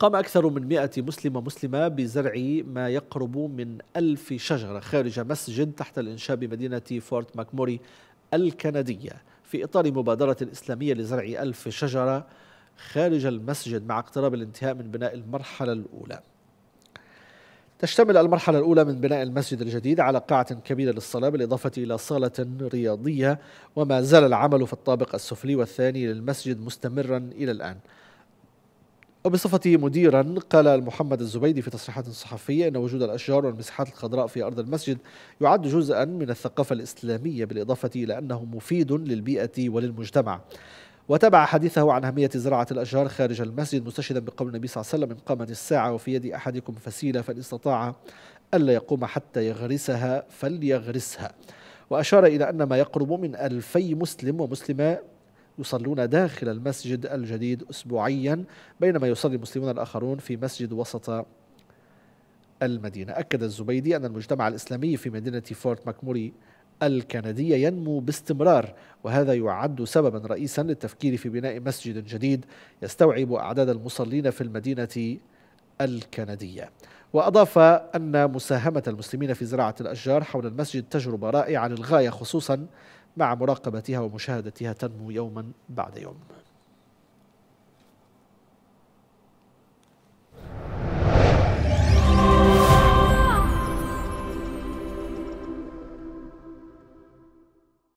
قام أكثر من مئة مسلمة مسلمة بزرع ما يقرب من ألف شجرة خارج مسجد تحت الإنشاء بمدينة فورت ماكموري الكندية في إطار مبادرة إسلامية لزرع ألف شجرة خارج المسجد مع اقتراب الانتهاء من بناء المرحلة الأولى تشتمل المرحلة الأولى من بناء المسجد الجديد على قاعة كبيرة للصلاة بالإضافة إلى صالة رياضية وما زال العمل في الطابق السفلي والثاني للمسجد مستمرا إلى الآن وبصفتي مديرا قال محمد الزبيدي في تصريحات صحفية أن وجود الأشجار والمساحات الخضراء في أرض المسجد يعد جزءا من الثقافة الإسلامية بالإضافة إلى أنه مفيد للبيئة وللمجتمع وتابع حديثه عن أهمية زراعة الأشجار خارج المسجد مستشهدا بقول النبي صلى الله عليه وسلم إن قامت الساعة وفي يد أحدكم فسيلة فإن استطاع ألا يقوم حتى يغرسها فليغرسها وأشار إلى أن ما يقرب من ألفي مسلم ومسلمة يصلون داخل المسجد الجديد أسبوعيا بينما يصلي المسلمون الآخرون في مسجد وسط المدينة أكد الزبيدي أن المجتمع الإسلامي في مدينة فورت ماكموري الكندية ينمو باستمرار وهذا يعد سببا رئيسا للتفكير في بناء مسجد جديد يستوعب أعداد المصلين في المدينة الكندية وأضاف أن مساهمة المسلمين في زراعة الأشجار حول المسجد تجربة رائعة للغاية خصوصا مع مراقبتها ومشاهدتها تنمو يوما بعد يوم